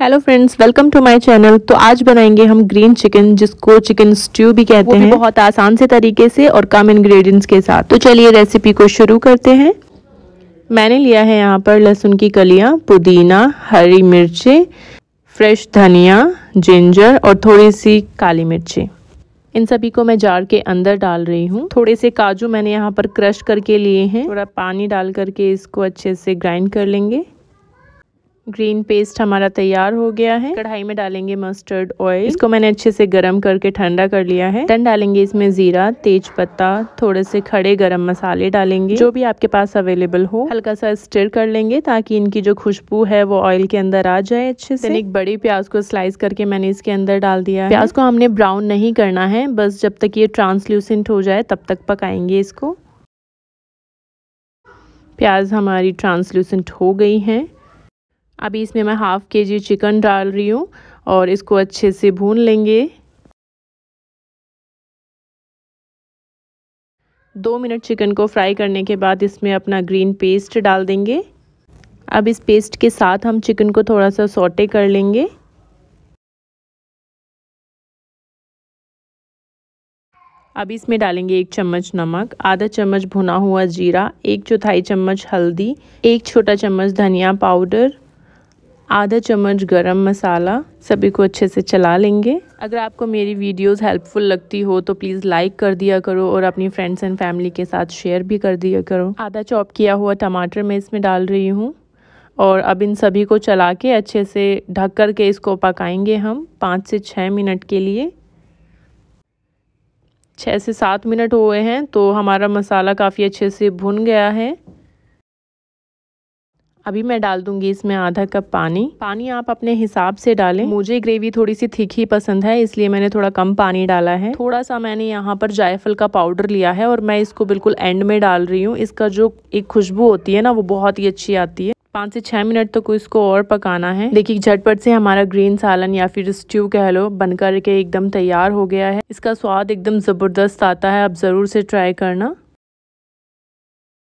hello friends welcome to my channel तो आज बनाएंगे हम ग्रीन चिकन जिसको चिकन स्ट्यू भी कहते भी हैं बहुत आसान से तरीके से और कम इंग्रेडिएंट्स के साथ तो चलिए रेसिपी को शुरू करते हैं मैंने लिया है यहाँ पर लहसुन की कलियाँ पुदीना हरी मिर्ची फ्रेश धनिया जिंजर और थोड़ी सी काली मिर्ची इन सभी को मैं जार के अंदर डाल रही हूँ थोड़े से काजू मैंने यहाँ पर क्रश करके लिए हैं थोड़ा पानी डाल करके इसको अच्छे से ग्राइंड कर लेंगे ग्रीन पेस्ट हमारा तैयार हो गया है कढ़ाई में डालेंगे मस्टर्ड ऑयल इसको मैंने अच्छे से गर्म करके ठंडा कर लिया है टन डालेंगे इसमें जीरा तेज पत्ता थोड़े से खड़े गरम मसाले डालेंगे जो भी आपके पास अवेलेबल हो हल्का सा स्टिर कर लेंगे ताकि इनकी जो खुशबू है वो ऑयल के अंदर आ जाए अच्छे से एक बड़ी प्याज को स्लाइस करके मैंने इसके अंदर डाल दिया प्याज को हमने ब्राउन नहीं करना है बस जब तक ये ट्रांसल्यूसेंट हो जाए तब तक पकाएंगे इसको प्याज हमारी ट्रांसल्यूसेंट हो गई है अभी इसमें मैं हाफ़ के जी चिकन डाल रही हूँ और इसको अच्छे से भून लेंगे दो मिनट चिकन को फ्राई करने के बाद इसमें अपना ग्रीन पेस्ट डाल देंगे अब इस पेस्ट के साथ हम चिकन को थोड़ा सा सोटे कर लेंगे अब इसमें डालेंगे एक चम्मच नमक आधा चम्मच भुना हुआ जीरा एक चौथाई चम्मच हल्दी एक छोटा चम्मच धनिया पाउडर आधा चम्मच गरम मसाला सभी को अच्छे से चला लेंगे अगर आपको मेरी वीडियोस हेल्पफुल लगती हो तो प्लीज़ लाइक कर दिया करो और अपनी फ्रेंड्स एंड फैमिली के साथ शेयर भी कर दिया करो आधा चॉप किया हुआ टमाटर मैं इसमें डाल रही हूँ और अब इन सभी को चला के अच्छे से ढक कर के इसको पकाएंगे हम पाँच से छः मिनट के लिए छः से सात मिनट हुए हैं तो हमारा मसाला काफ़ी अच्छे से भुन गया है अभी मैं डाल दूंगी इसमें आधा कप पानी पानी आप अपने हिसाब से डालें मुझे ग्रेवी थोड़ी सी थिक ही पसंद है इसलिए मैंने थोड़ा कम पानी डाला है थोड़ा सा मैंने यहाँ पर जायफल का पाउडर लिया है और मैं इसको बिल्कुल एंड में डाल रही हूँ इसका जो एक खुशबू होती है ना वो बहुत ही अच्छी आती है पाँच से छः मिनट तक तो इसको और पकाना है देखिए झटपट से हमारा ग्रीन सालन या फिर स्ट्यू कह लो बनकर के एकदम तैयार हो गया है इसका स्वाद एकदम ज़बरदस्त आता है आप ज़रूर से ट्राई करना